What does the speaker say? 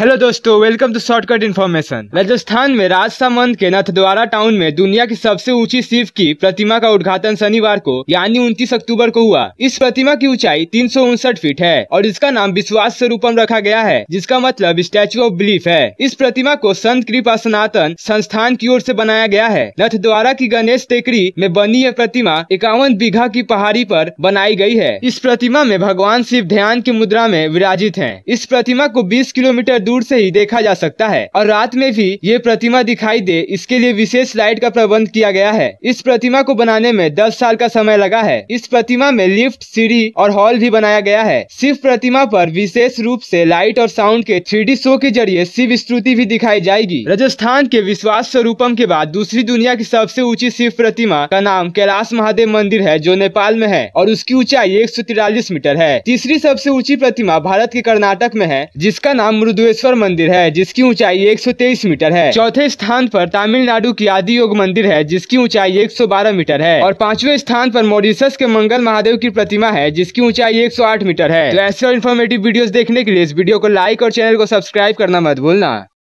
hello दोस्तों welcome to shortcut information Rajasthan में राजसमंद के नथद्वारा टाउन में दुनिया की सबसे ऊंची शिव की प्रतिमा का उद्घाटन शनिवार को यानी 29 अक्टूबर को हुआ इस प्रतिमा की ऊंचाई तीन फीट है और इसका नाम विश्वास स्वरूपम रखा गया है जिसका मतलब स्टैचू ऑफ बिलीफ है इस प्रतिमा को संत कृपा सनातन संस्थान की ओर ऐसी बनाया गया है नथद्वारा की गणेश टेकरी में बनी यह प्रतिमा इक्यावन बीघा की पहाड़ी आरोप बनाई गयी है इस प्रतिमा में भगवान शिव ध्यान की मुद्रा में विराजित है इस प्रतिमा को बीस किलोमीटर दूर से ही देखा जा सकता है और रात में भी ये प्रतिमा दिखाई दे इसके लिए विशेष लाइट का प्रबंध किया गया है इस प्रतिमा को बनाने में दस साल का समय लगा है इस प्रतिमा में लिफ्ट सीढ़ी और हॉल भी बनाया गया है शिव प्रतिमा पर विशेष रूप से लाइट और साउंड के थ्री शो के जरिए शिव स्तुति भी दिखाई जाएगी राजस्थान के विश्वास स्वरूपम के बाद दूसरी दुनिया की सबसे ऊंची शिव प्रतिमा का नाम कैलाश महादेव मंदिर है जो नेपाल में है और उसकी ऊंचाई एक मीटर है तीसरी सबसे ऊंची प्रतिमा भारत के कर्नाटक में है जिसका नाम मृदुवेश त्रिपुरेश्वर मंदिर है जिसकी ऊंचाई 123 मीटर है चौथे स्थान पर तमिलनाडु की आदि योग मंदिर है जिसकी ऊंचाई 112 मीटर है और पांचवें स्थान पर मॉरिशस के मंगल महादेव की प्रतिमा है जिसकी ऊंचाई 108 मीटर है तो ऐसे और इन्फॉर्मेटिव वीडियोस देखने के लिए इस वीडियो को लाइक और चैनल को सब्सक्राइब करना मत भूलना